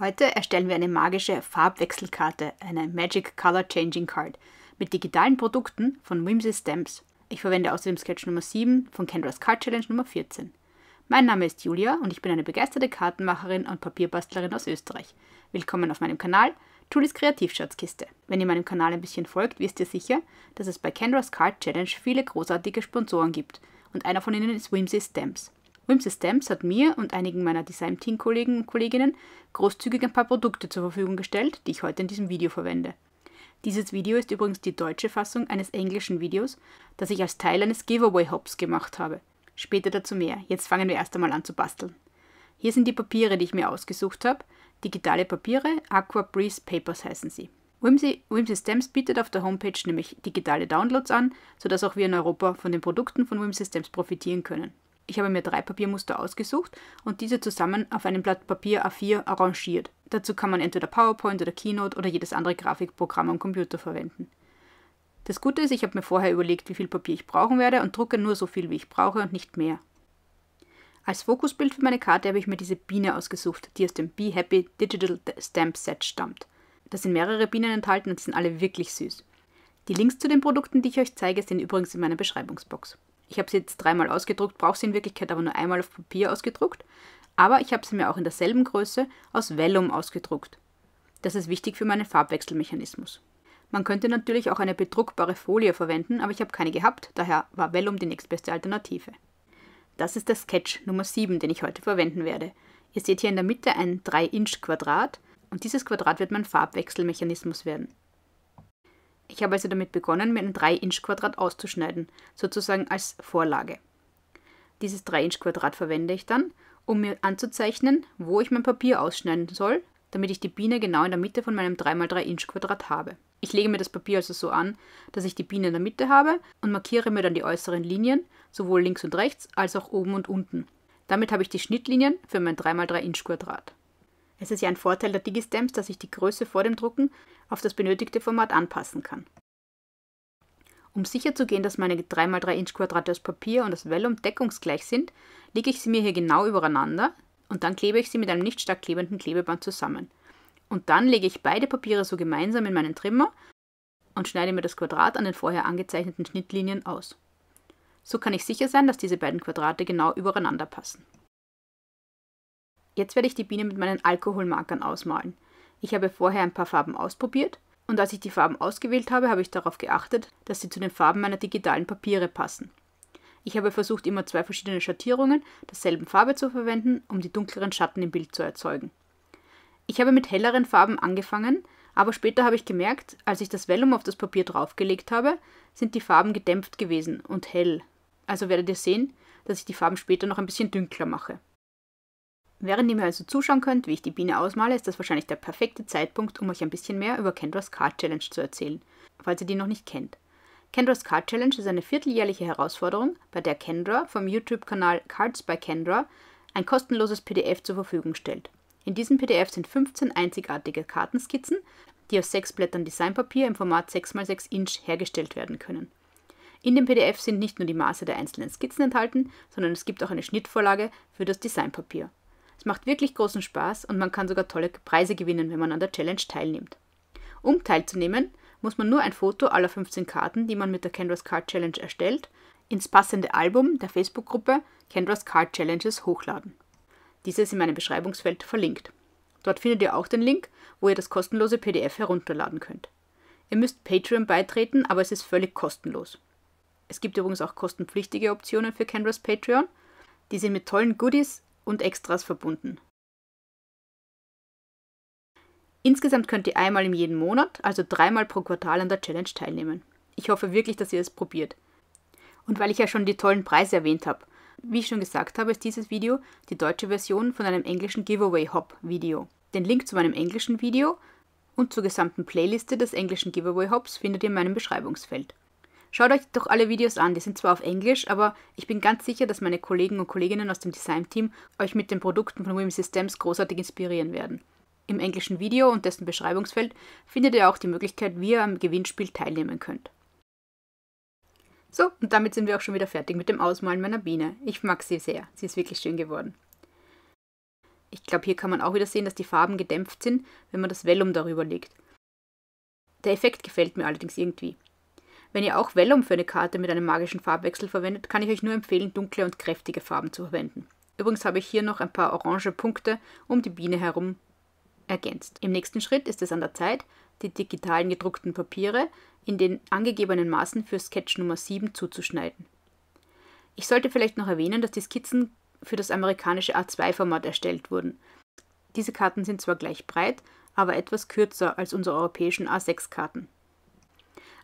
Heute erstellen wir eine magische Farbwechselkarte, eine Magic Color Changing Card, mit digitalen Produkten von Whimsy Stamps. Ich verwende außerdem Sketch Nummer 7 von Kendra's Card Challenge Nummer 14. Mein Name ist Julia und ich bin eine begeisterte Kartenmacherin und Papierbastlerin aus Österreich. Willkommen auf meinem Kanal Tulis Kreativschatzkiste. Wenn ihr meinem Kanal ein bisschen folgt, wisst ihr sicher, dass es bei Kendra's Card Challenge viele großartige Sponsoren gibt und einer von ihnen ist Whimsy Stamps. Wimps Stamps hat mir und einigen meiner Design-Team-Kollegen und Kolleginnen großzügig ein paar Produkte zur Verfügung gestellt, die ich heute in diesem Video verwende. Dieses Video ist übrigens die deutsche Fassung eines englischen Videos, das ich als Teil eines Giveaway-Hops gemacht habe. Später dazu mehr, jetzt fangen wir erst einmal an zu basteln. Hier sind die Papiere, die ich mir ausgesucht habe. Digitale Papiere, Aqua Breeze Papers heißen sie. Whimsy, Whimsy Stamps bietet auf der Homepage nämlich digitale Downloads an, sodass auch wir in Europa von den Produkten von Whimsy Stamps profitieren können. Ich habe mir drei Papiermuster ausgesucht und diese zusammen auf einem Blatt Papier A4 arrangiert. Dazu kann man entweder PowerPoint oder Keynote oder jedes andere Grafikprogramm am Computer verwenden. Das Gute ist, ich habe mir vorher überlegt, wie viel Papier ich brauchen werde und drucke nur so viel, wie ich brauche und nicht mehr. Als Fokusbild für meine Karte habe ich mir diese Biene ausgesucht, die aus dem Be Happy Digital Stamp Set stammt. Da sind mehrere Bienen enthalten und die sind alle wirklich süß. Die Links zu den Produkten, die ich euch zeige, sind übrigens in meiner Beschreibungsbox. Ich habe sie jetzt dreimal ausgedruckt, brauche sie in Wirklichkeit aber nur einmal auf Papier ausgedruckt. Aber ich habe sie mir auch in derselben Größe aus Vellum ausgedruckt. Das ist wichtig für meinen Farbwechselmechanismus. Man könnte natürlich auch eine bedruckbare Folie verwenden, aber ich habe keine gehabt, daher war Vellum die nächstbeste Alternative. Das ist der Sketch Nummer 7, den ich heute verwenden werde. Ihr seht hier in der Mitte ein 3-Inch-Quadrat und dieses Quadrat wird mein Farbwechselmechanismus werden. Ich habe also damit begonnen, mir ein 3-Inch-Quadrat auszuschneiden, sozusagen als Vorlage. Dieses 3-Inch-Quadrat verwende ich dann, um mir anzuzeichnen, wo ich mein Papier ausschneiden soll, damit ich die Biene genau in der Mitte von meinem 3x3-Inch-Quadrat habe. Ich lege mir das Papier also so an, dass ich die Biene in der Mitte habe und markiere mir dann die äußeren Linien, sowohl links und rechts als auch oben und unten. Damit habe ich die Schnittlinien für mein 3x3-Inch-Quadrat. Es ist ja ein Vorteil der Digistamps, dass ich die Größe vor dem Drucken auf das benötigte Format anpassen kann. Um sicherzugehen, dass meine 3x3 Inch Quadrate aus Papier und aus Vellum deckungsgleich sind, lege ich sie mir hier genau übereinander und dann klebe ich sie mit einem nicht stark klebenden Klebeband zusammen. Und dann lege ich beide Papiere so gemeinsam in meinen Trimmer und schneide mir das Quadrat an den vorher angezeichneten Schnittlinien aus. So kann ich sicher sein, dass diese beiden Quadrate genau übereinander passen. Jetzt werde ich die Biene mit meinen Alkoholmarkern ausmalen. Ich habe vorher ein paar Farben ausprobiert und als ich die Farben ausgewählt habe, habe ich darauf geachtet, dass sie zu den Farben meiner digitalen Papiere passen. Ich habe versucht, immer zwei verschiedene Schattierungen derselben Farbe zu verwenden, um die dunkleren Schatten im Bild zu erzeugen. Ich habe mit helleren Farben angefangen, aber später habe ich gemerkt, als ich das Vellum auf das Papier draufgelegt habe, sind die Farben gedämpft gewesen und hell. Also werdet ihr sehen, dass ich die Farben später noch ein bisschen dünkler mache. Während ihr mir also zuschauen könnt, wie ich die Biene ausmale, ist das wahrscheinlich der perfekte Zeitpunkt, um euch ein bisschen mehr über Kendras Card Challenge zu erzählen, falls ihr die noch nicht kennt. Kendras Card Challenge ist eine vierteljährliche Herausforderung, bei der Kendra vom YouTube-Kanal Cards by Kendra ein kostenloses PDF zur Verfügung stellt. In diesem PDF sind 15 einzigartige Kartenskizzen, die aus sechs Blättern Designpapier im Format 6x6 Inch hergestellt werden können. In dem PDF sind nicht nur die Maße der einzelnen Skizzen enthalten, sondern es gibt auch eine Schnittvorlage für das Designpapier. Es macht wirklich großen Spaß und man kann sogar tolle Preise gewinnen, wenn man an der Challenge teilnimmt. Um teilzunehmen, muss man nur ein Foto aller 15 Karten, die man mit der Canvas Card Challenge erstellt, ins passende Album der Facebook-Gruppe Canvas Card Challenges hochladen. Dieses ist in meinem Beschreibungsfeld verlinkt. Dort findet ihr auch den Link, wo ihr das kostenlose PDF herunterladen könnt. Ihr müsst Patreon beitreten, aber es ist völlig kostenlos. Es gibt übrigens auch kostenpflichtige Optionen für Canvas Patreon. Die sind mit tollen Goodies und Extras verbunden. Insgesamt könnt ihr einmal im jeden Monat, also dreimal pro Quartal an der Challenge teilnehmen. Ich hoffe wirklich, dass ihr es probiert. Und weil ich ja schon die tollen Preise erwähnt habe, wie ich schon gesagt habe, ist dieses Video die deutsche Version von einem englischen Giveaway Hop Video. Den Link zu meinem englischen Video und zur gesamten Playliste des englischen Giveaway Hops findet ihr in meinem Beschreibungsfeld. Schaut euch doch alle Videos an, die sind zwar auf Englisch, aber ich bin ganz sicher, dass meine Kollegen und Kolleginnen aus dem Design-Team euch mit den Produkten von Wim Systems großartig inspirieren werden. Im englischen Video und dessen Beschreibungsfeld findet ihr auch die Möglichkeit, wie ihr am Gewinnspiel teilnehmen könnt. So, und damit sind wir auch schon wieder fertig mit dem Ausmalen meiner Biene. Ich mag sie sehr, sie ist wirklich schön geworden. Ich glaube, hier kann man auch wieder sehen, dass die Farben gedämpft sind, wenn man das Vellum darüber legt. Der Effekt gefällt mir allerdings irgendwie. Wenn ihr auch Vellum für eine Karte mit einem magischen Farbwechsel verwendet, kann ich euch nur empfehlen, dunkle und kräftige Farben zu verwenden. Übrigens habe ich hier noch ein paar orange Punkte um die Biene herum ergänzt. Im nächsten Schritt ist es an der Zeit, die digitalen gedruckten Papiere in den angegebenen Maßen für Sketch Nummer 7 zuzuschneiden. Ich sollte vielleicht noch erwähnen, dass die Skizzen für das amerikanische A2-Format erstellt wurden. Diese Karten sind zwar gleich breit, aber etwas kürzer als unsere europäischen A6-Karten.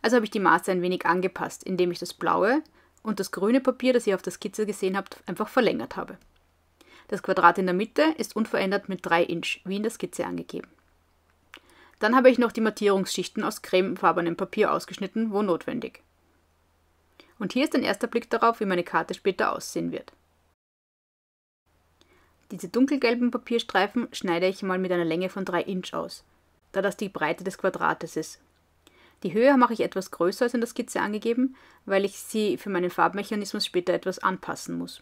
Also habe ich die Maße ein wenig angepasst, indem ich das blaue und das grüne Papier, das ihr auf der Skizze gesehen habt, einfach verlängert habe. Das Quadrat in der Mitte ist unverändert mit 3 Inch, wie in der Skizze angegeben. Dann habe ich noch die Mattierungsschichten aus cremefarbenem Papier ausgeschnitten, wo notwendig. Und hier ist ein erster Blick darauf, wie meine Karte später aussehen wird. Diese dunkelgelben Papierstreifen schneide ich mal mit einer Länge von 3 Inch aus, da das die Breite des Quadrates ist, die Höhe mache ich etwas größer als in der Skizze angegeben, weil ich sie für meinen Farbmechanismus später etwas anpassen muss.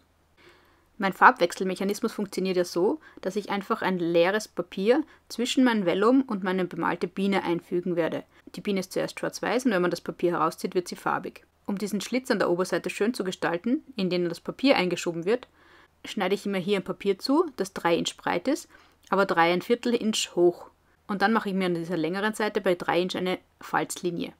Mein Farbwechselmechanismus funktioniert ja so, dass ich einfach ein leeres Papier zwischen mein Vellum und meine bemalte Biene einfügen werde. Die Biene ist zuerst schwarz-weiß und wenn man das Papier herauszieht, wird sie farbig. Um diesen Schlitz an der Oberseite schön zu gestalten, in den das Papier eingeschoben wird, schneide ich immer hier ein Papier zu, das 3 Inch breit ist, aber 3 Viertel Inch hoch. Und dann mache ich mir an dieser längeren Seite bei 3 Inch eine Falzlinie,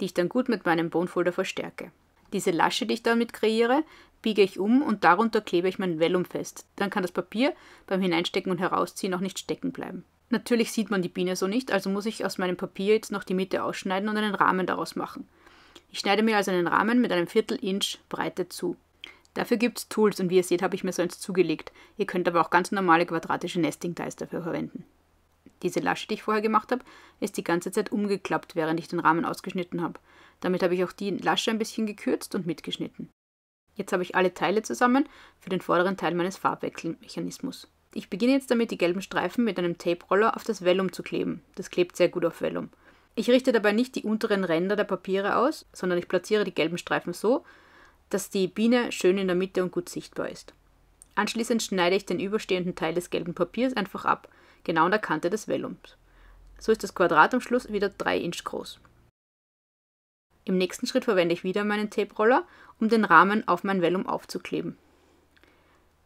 die ich dann gut mit meinem Bonefolder verstärke. Diese Lasche, die ich damit kreiere, biege ich um und darunter klebe ich mein Vellum fest. Dann kann das Papier beim Hineinstecken und Herausziehen auch nicht stecken bleiben. Natürlich sieht man die Biene so nicht, also muss ich aus meinem Papier jetzt noch die Mitte ausschneiden und einen Rahmen daraus machen. Ich schneide mir also einen Rahmen mit einem Viertel Inch Breite zu. Dafür gibt es Tools und wie ihr seht, habe ich mir so eins zugelegt. Ihr könnt aber auch ganz normale quadratische Nesting-Dies dafür verwenden. Diese Lasche, die ich vorher gemacht habe, ist die ganze Zeit umgeklappt, während ich den Rahmen ausgeschnitten habe. Damit habe ich auch die Lasche ein bisschen gekürzt und mitgeschnitten. Jetzt habe ich alle Teile zusammen für den vorderen Teil meines Farbwechselmechanismus. Ich beginne jetzt damit, die gelben Streifen mit einem Tape-Roller auf das Vellum zu kleben. Das klebt sehr gut auf Vellum. Ich richte dabei nicht die unteren Ränder der Papiere aus, sondern ich platziere die gelben Streifen so, dass die Biene schön in der Mitte und gut sichtbar ist. Anschließend schneide ich den überstehenden Teil des gelben Papiers einfach ab – genau an der Kante des Vellums. So ist das Quadrat am Schluss wieder 3 Inch groß. Im nächsten Schritt verwende ich wieder meinen Tape-Roller, um den Rahmen auf mein Vellum aufzukleben.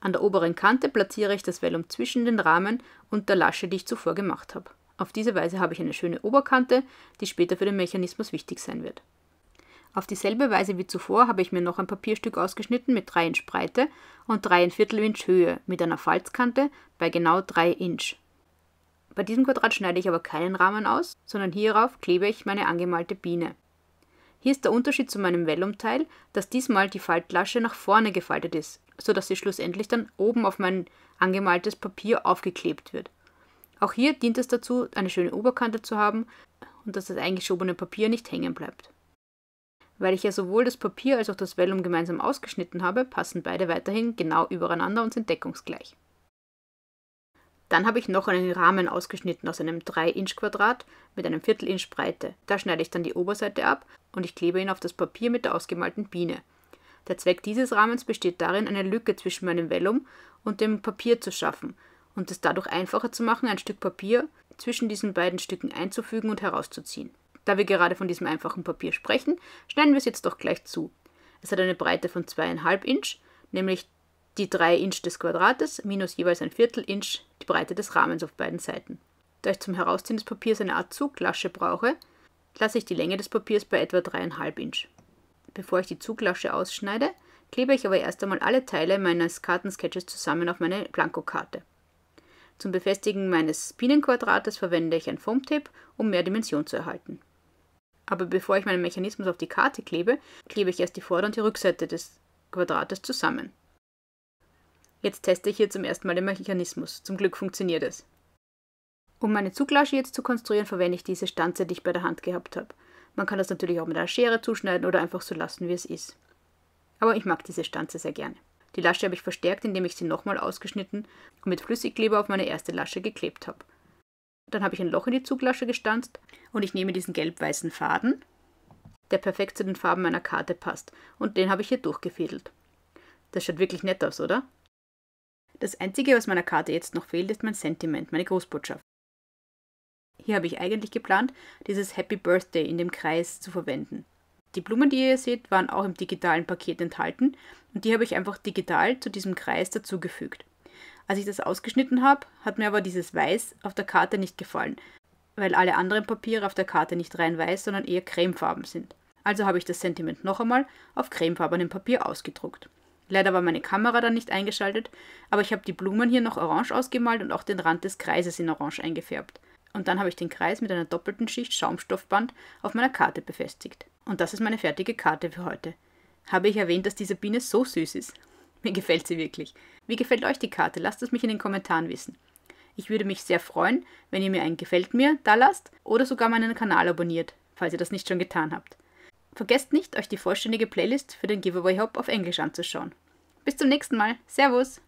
An der oberen Kante platziere ich das Vellum zwischen den Rahmen und der Lasche, die ich zuvor gemacht habe. Auf diese Weise habe ich eine schöne Oberkante, die später für den Mechanismus wichtig sein wird. Auf dieselbe Weise wie zuvor habe ich mir noch ein Papierstück ausgeschnitten mit 3 Inch Breite und 3 Viertel Inch Höhe mit einer Falzkante bei genau 3 Inch. Bei diesem Quadrat schneide ich aber keinen Rahmen aus, sondern hierauf klebe ich meine angemalte Biene. Hier ist der Unterschied zu meinem Vellum-Teil, dass diesmal die Faltlasche nach vorne gefaltet ist, sodass sie schlussendlich dann oben auf mein angemaltes Papier aufgeklebt wird. Auch hier dient es dazu, eine schöne Oberkante zu haben und dass das eingeschobene Papier nicht hängen bleibt. Weil ich ja sowohl das Papier als auch das Vellum gemeinsam ausgeschnitten habe, passen beide weiterhin genau übereinander und sind deckungsgleich. Dann habe ich noch einen Rahmen ausgeschnitten aus einem 3-Inch-Quadrat mit einem Viertel-Inch Breite. Da schneide ich dann die Oberseite ab und ich klebe ihn auf das Papier mit der ausgemalten Biene. Der Zweck dieses Rahmens besteht darin, eine Lücke zwischen meinem Vellum und dem Papier zu schaffen und es dadurch einfacher zu machen, ein Stück Papier zwischen diesen beiden Stücken einzufügen und herauszuziehen. Da wir gerade von diesem einfachen Papier sprechen, schneiden wir es jetzt doch gleich zu. Es hat eine Breite von 2,5 Inch, nämlich die 3 Inch des Quadrates minus jeweils ein Viertel Inch die Breite des Rahmens auf beiden Seiten. Da ich zum Herausziehen des Papiers eine Art Zuglasche brauche, lasse ich die Länge des Papiers bei etwa 3,5 Inch. Bevor ich die Zuglasche ausschneide, klebe ich aber erst einmal alle Teile meines Kartensketches zusammen auf meine Blankokarte. Zum Befestigen meines Bienenquadrates verwende ich ein Foamtape, um mehr Dimension zu erhalten. Aber bevor ich meinen Mechanismus auf die Karte klebe, klebe ich erst die Vorder- und die Rückseite des Quadrates zusammen. Jetzt teste ich hier zum ersten Mal den Mechanismus. Zum Glück funktioniert es. Um meine Zuglasche jetzt zu konstruieren, verwende ich diese Stanze, die ich bei der Hand gehabt habe. Man kann das natürlich auch mit einer Schere zuschneiden oder einfach so lassen, wie es ist. Aber ich mag diese Stanze sehr gerne. Die Lasche habe ich verstärkt, indem ich sie nochmal ausgeschnitten und mit Flüssigkleber auf meine erste Lasche geklebt habe. Dann habe ich ein Loch in die Zuglasche gestanzt und ich nehme diesen gelb-weißen Faden, der perfekt zu den Farben meiner Karte passt, und den habe ich hier durchgefädelt. Das schaut wirklich nett aus, oder? Das Einzige, was meiner Karte jetzt noch fehlt, ist mein Sentiment, meine Grußbotschaft. Hier habe ich eigentlich geplant, dieses Happy Birthday in dem Kreis zu verwenden. Die Blumen, die ihr hier seht, waren auch im digitalen Paket enthalten und die habe ich einfach digital zu diesem Kreis dazugefügt. Als ich das ausgeschnitten habe, hat mir aber dieses Weiß auf der Karte nicht gefallen, weil alle anderen Papiere auf der Karte nicht rein weiß, sondern eher cremefarben sind. Also habe ich das Sentiment noch einmal auf cremefarbenem Papier ausgedruckt. Leider war meine Kamera dann nicht eingeschaltet, aber ich habe die Blumen hier noch orange ausgemalt und auch den Rand des Kreises in orange eingefärbt. Und dann habe ich den Kreis mit einer doppelten Schicht Schaumstoffband auf meiner Karte befestigt. Und das ist meine fertige Karte für heute. Habe ich erwähnt, dass diese Biene so süß ist? Mir gefällt sie wirklich. Wie gefällt euch die Karte? Lasst es mich in den Kommentaren wissen. Ich würde mich sehr freuen, wenn ihr mir ein Gefällt mir da lasst oder sogar meinen Kanal abonniert, falls ihr das nicht schon getan habt. Vergesst nicht, euch die vollständige Playlist für den Giveaway Hop auf Englisch anzuschauen. Bis zum nächsten Mal. Servus!